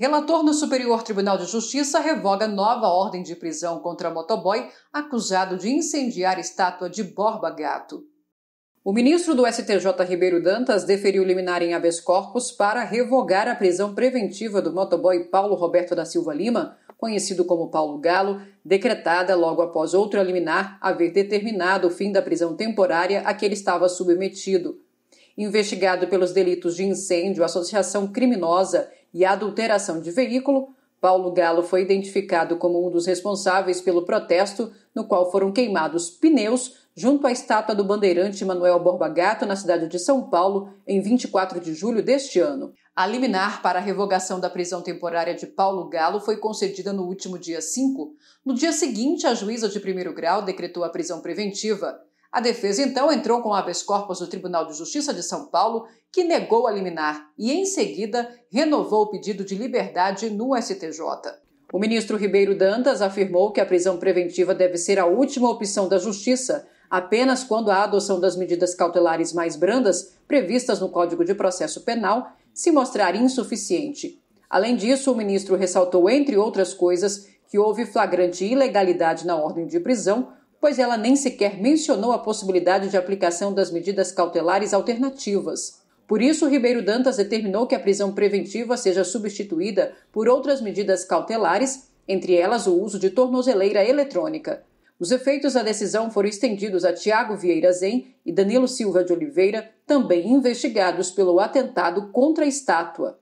Relator no Superior Tribunal de Justiça revoga nova ordem de prisão contra motoboy acusado de incendiar estátua de Borba Gato. O ministro do STJ Ribeiro Dantas deferiu liminar em habeas corpus para revogar a prisão preventiva do motoboy Paulo Roberto da Silva Lima, conhecido como Paulo Galo, decretada logo após outra liminar haver determinado o fim da prisão temporária a que ele estava submetido. Investigado pelos delitos de incêndio, associação criminosa e adulteração de veículo, Paulo Galo foi identificado como um dos responsáveis pelo protesto, no qual foram queimados pneus junto à estátua do bandeirante Manuel Borba Gato, na cidade de São Paulo, em 24 de julho deste ano. A liminar para a revogação da prisão temporária de Paulo Galo foi concedida no último dia 5. No dia seguinte, a juíza de primeiro grau decretou a prisão preventiva. A defesa então entrou com habeas corpus no Tribunal de Justiça de São Paulo, que negou a liminar e, em seguida, renovou o pedido de liberdade no STJ. O ministro Ribeiro Dantas afirmou que a prisão preventiva deve ser a última opção da Justiça, apenas quando a adoção das medidas cautelares mais brandas previstas no Código de Processo Penal se mostrar insuficiente. Além disso, o ministro ressaltou, entre outras coisas, que houve flagrante ilegalidade na ordem de prisão pois ela nem sequer mencionou a possibilidade de aplicação das medidas cautelares alternativas. Por isso, Ribeiro Dantas determinou que a prisão preventiva seja substituída por outras medidas cautelares, entre elas o uso de tornozeleira eletrônica. Os efeitos da decisão foram estendidos a Tiago Vieira Zen e Danilo Silva de Oliveira, também investigados pelo atentado contra a estátua.